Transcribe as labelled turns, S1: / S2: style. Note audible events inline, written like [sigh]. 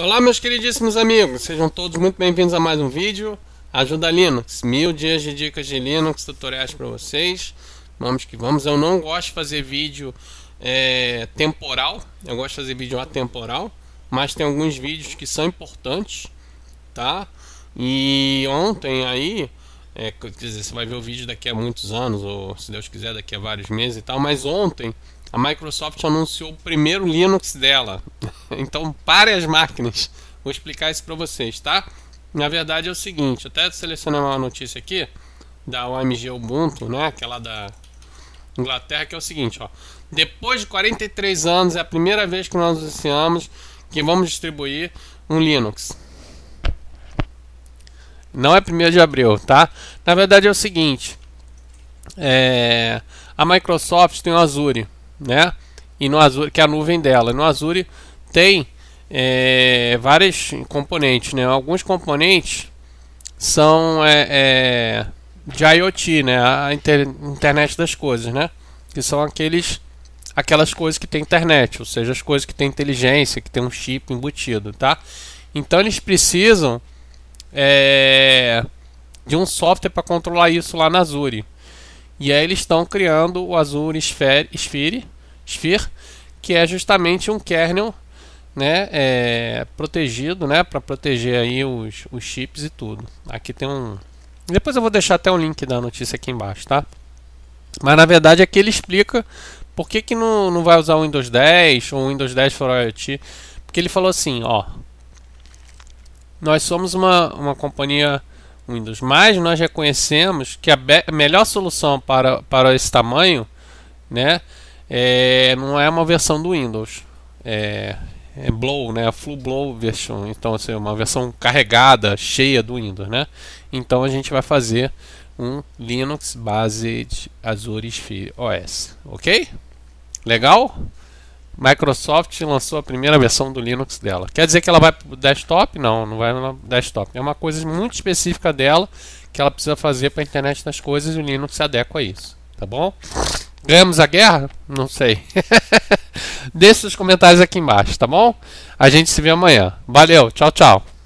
S1: Olá meus queridíssimos amigos, sejam todos muito bem-vindos a mais um vídeo Ajuda Linux, mil dias de dicas de Linux, tutoriais para vocês Vamos que vamos, eu não gosto de fazer vídeo é, temporal, eu gosto de fazer vídeo atemporal Mas tem alguns vídeos que são importantes, tá? E ontem aí, é, quer dizer, você vai ver o vídeo daqui a muitos anos Ou se Deus quiser daqui a vários meses e tal Mas ontem a Microsoft anunciou o primeiro Linux dela então pare as máquinas. Vou explicar isso para vocês, tá? Na verdade é o seguinte, até selecionar uma notícia aqui da OMG Ubuntu, né? Aquela da Inglaterra, que é o seguinte, ó. Depois de 43 anos, é a primeira vez que nós anunciamos que vamos distribuir um Linux. Não é 1 de abril, tá? Na verdade é o seguinte, é, a Microsoft tem o Azure, né? E no Azure, que é a nuvem dela. No Azure tem é, vários componentes, né? Alguns componentes são é, é, de IoT, né? A inter, internet das coisas, né? Que são aqueles, aquelas coisas que tem internet, ou seja, as coisas que tem inteligência, que tem um chip embutido, tá? Então eles precisam é, de um software para controlar isso lá na Azure. E aí eles estão criando o Azure Sphere, Sphere, Sphere que é justamente um kernel né, é, protegido, né, para proteger aí os, os chips e tudo. Aqui tem um, depois eu vou deixar até o um link da notícia aqui embaixo, tá? Mas na verdade aqui ele explica por que, que não, não vai usar o Windows 10 ou o Windows 10 for IoT. Porque ele falou assim, ó. Nós somos uma, uma companhia Windows, mas nós reconhecemos que a melhor solução para, para esse tamanho, né? É, não é uma versão do Windows. É, é Blow, né? A full Blow version, então assim, uma versão carregada, cheia do Windows, né? Então a gente vai fazer um Linux Based Azure Sphere OS, ok? Legal? Microsoft lançou a primeira versão do Linux dela. Quer dizer que ela vai para o desktop? Não, não vai para desktop. É uma coisa muito específica dela que ela precisa fazer para a internet das coisas e o Linux se adequa a isso, tá bom? Ganhamos a guerra? Não sei. [laughs] Deixe seus comentários aqui embaixo, tá bom? A gente se vê amanhã. Valeu, tchau, tchau.